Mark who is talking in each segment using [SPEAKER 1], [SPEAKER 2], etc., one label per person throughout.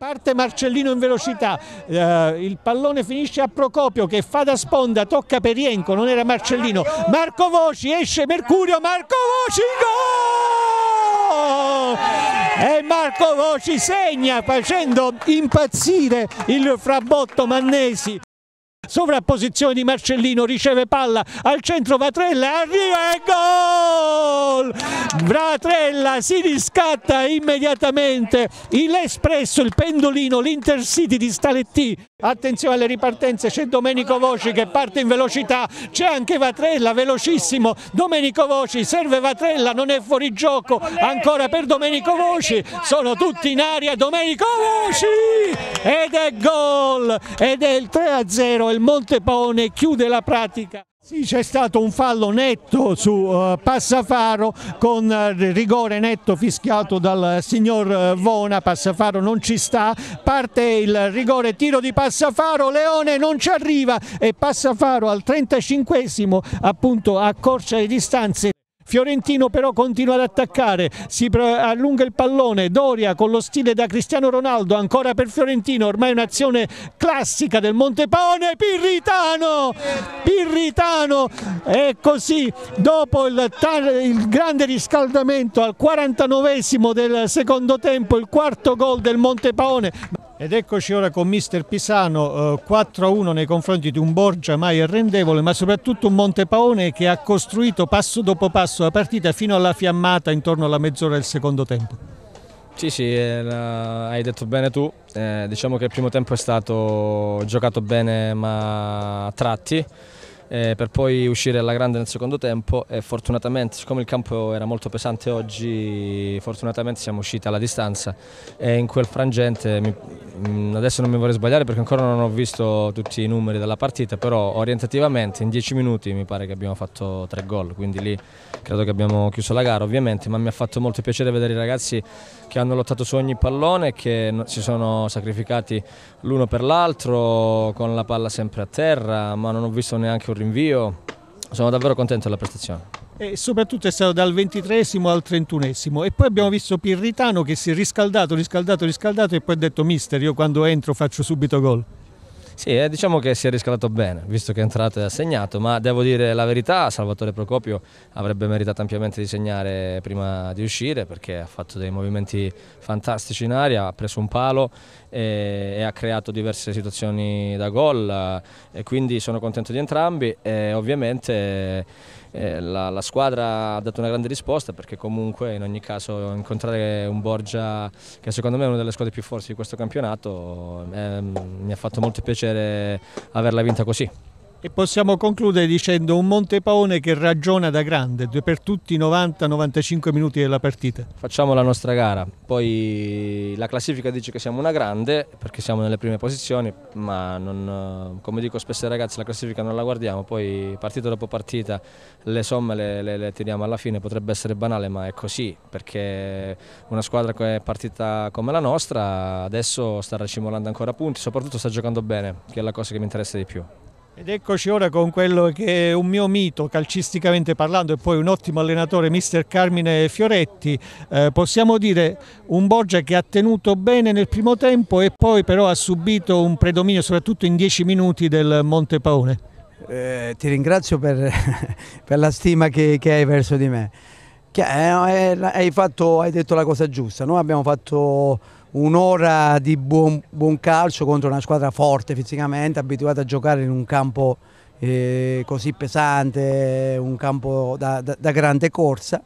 [SPEAKER 1] Parte Marcellino in velocità, eh, il pallone finisce a Procopio che fa da sponda, tocca per Ienco, non era Marcellino. Marco Voci, esce Mercurio, Marco Voci, gol! E Marco Voci segna facendo impazzire il frabotto Mannesi. Sovrapposizione di Marcellino, riceve palla al centro Vatrella, arriva e gol! Bratrella si riscatta immediatamente l'espresso, il pendolino, l'intercity di Staletti. Attenzione alle ripartenze, c'è Domenico Voci che parte in velocità, c'è anche Vatrella, velocissimo, Domenico Voci, serve Vatrella, non è fuori gioco, ancora per Domenico Voci, sono tutti in aria, Domenico Voci! Ed è gol, ed è il 3-0, il Montepone chiude la pratica. Sì, c'è stato un fallo netto su uh, Passafaro con uh, rigore netto fischiato dal eh, signor uh, Vona, Passafaro non ci sta, parte il rigore, tiro di Passafaro, Leone non ci arriva e Passafaro al 35 appunto accorcia le distanze. Fiorentino però continua ad attaccare, si allunga il pallone, Doria con lo stile da Cristiano Ronaldo, ancora per Fiorentino, ormai un'azione classica del Montepaone, Pirritano, Pirritano, e così dopo il, il grande riscaldamento al 49 esimo del secondo tempo, il quarto gol del Montepaone. Ed eccoci ora con Mister Pisano, eh, 4-1 nei confronti di un Borgia mai arrendevole, ma soprattutto un Montepaone che ha costruito passo dopo passo la partita fino alla fiammata intorno alla mezz'ora del secondo tempo.
[SPEAKER 2] Sì, sì, eh, hai detto bene tu. Eh, diciamo che il primo tempo è stato giocato bene ma a tratti eh, per poi uscire alla grande nel secondo tempo e fortunatamente, siccome il campo era molto pesante oggi, fortunatamente siamo usciti alla distanza e in quel frangente, mi, mm, adesso non mi vorrei sbagliare perché ancora non ho visto tutti i numeri della partita, però orientativamente in dieci minuti mi pare che abbiamo fatto tre gol, quindi lì credo che abbiamo chiuso la gara ovviamente, ma mi ha fatto molto piacere vedere i ragazzi che hanno lottato su ogni pallone, che si sono sacrificati l'uno per l'altro, con la palla sempre a terra, ma non ho visto neanche un rinvio, sono davvero contento della prestazione.
[SPEAKER 1] E soprattutto è stato dal ventitresimo al trentunesimo e poi abbiamo visto Pirritano che si è riscaldato, riscaldato, riscaldato e poi ha detto mister io quando entro faccio subito gol. Sì, eh, diciamo che si è riscaldato bene, visto
[SPEAKER 2] che è entrato e ha segnato, ma devo dire la verità, Salvatore Procopio avrebbe meritato ampiamente di segnare prima di uscire, perché ha fatto dei movimenti fantastici in aria, ha preso un palo e, e ha creato diverse situazioni da gol, eh, e quindi sono contento di entrambi e ovviamente eh, la, la, squadra ha dato una grande risposta perché comunque in ogni caso incontrare un Borgia che secondo me è una delle squadre più forti
[SPEAKER 1] di questo campionato eh, mi ha fatto molto piacere averla vinta così. E possiamo concludere dicendo un Montepaone che ragiona da grande per tutti i 90-95 minuti della partita. Facciamo la nostra gara, poi la classifica dice che
[SPEAKER 2] siamo una grande perché siamo nelle prime posizioni, ma non, eh, come dico spesso ai ragazzi la classifica non la guardiamo, poi partita dopo partita le somme le, le, le tiriamo alla fine, potrebbe essere banale ma è così perché una squadra che è partita come la nostra adesso sta racimolando ancora punti, soprattutto sta giocando bene, che è la cosa che mi interessa di più.
[SPEAKER 1] Ed eccoci ora con quello che è un mio mito calcisticamente parlando e poi un ottimo allenatore, mister Carmine Fioretti. Eh, possiamo dire un Borgia che ha tenuto bene nel primo tempo e poi però ha subito un predominio soprattutto in dieci minuti del Montepaone.
[SPEAKER 3] Eh, ti ringrazio per, per la stima che, che, hai verso di me. Eh, hai, fatto, hai, detto la cosa giusta, noi abbiamo fatto un'ora di buon, buon, calcio contro una squadra forte fisicamente, abituata a giocare in un campo eh, così pesante, un campo da, da, da grande corsa.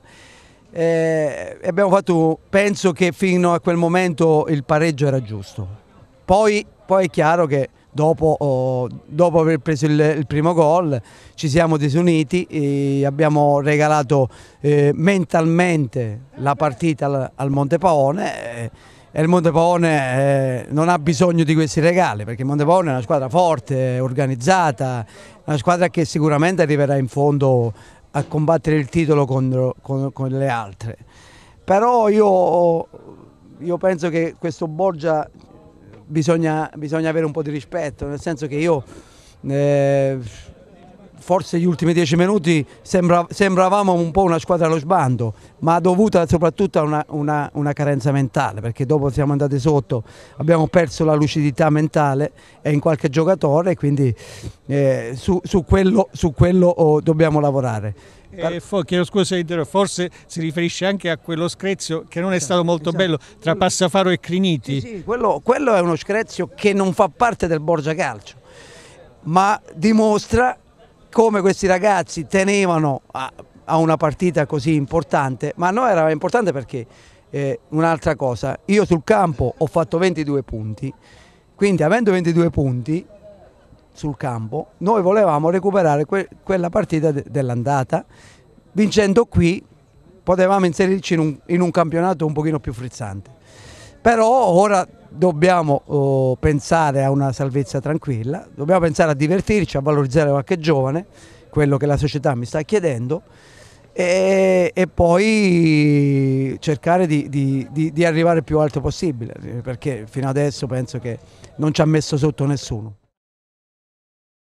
[SPEAKER 3] Eh, abbiamo fatto, penso che fino a quel momento il pareggio era giusto. Poi, poi è chiaro che dopo, oh, dopo aver preso il, il, primo gol ci siamo disuniti e abbiamo regalato eh, mentalmente la partita al, al Paone. Eh, e il Montepone eh, non ha bisogno di questi regali perché il Montepone è una squadra forte, organizzata, una squadra che sicuramente arriverà in fondo a combattere il titolo con, con, con le altre. Però io, io, penso che questo Borgia bisogna, bisogna, avere un po' di rispetto, nel senso che io... Eh, forse gli ultimi dieci minuti sembra, sembravamo un po' una squadra allo sbando, ma dovuta soprattutto a una, una, una, carenza mentale, perché dopo siamo andati sotto, abbiamo perso la lucidità mentale in qualche giocatore, quindi eh, su, su, quello, su quello oh, dobbiamo lavorare.
[SPEAKER 1] E for, chiedo scusa, forse si riferisce anche a quello screzio che non è esatto, stato molto esatto. bello tra Passafaro e Criniti. Sì, sì, quello,
[SPEAKER 3] quello è uno screzio che non fa parte del Borgia Calcio, ma dimostra come questi ragazzi tenevano a, a una partita così importante, ma a noi era importante perché eh, un'altra cosa, io sul campo ho fatto 22 punti, quindi avendo 22 punti sul campo noi volevamo recuperare que quella partita de dell'andata, vincendo qui potevamo inserirci in un, in un campionato un pochino più frizzante però ora dobbiamo oh, pensare a una salvezza tranquilla, dobbiamo pensare a divertirci, a valorizzare qualche giovane, quello che la società mi sta chiedendo, e, e poi cercare di, di, di, di arrivare il più alto possibile, perché fino adesso penso che non ci ha messo sotto nessuno.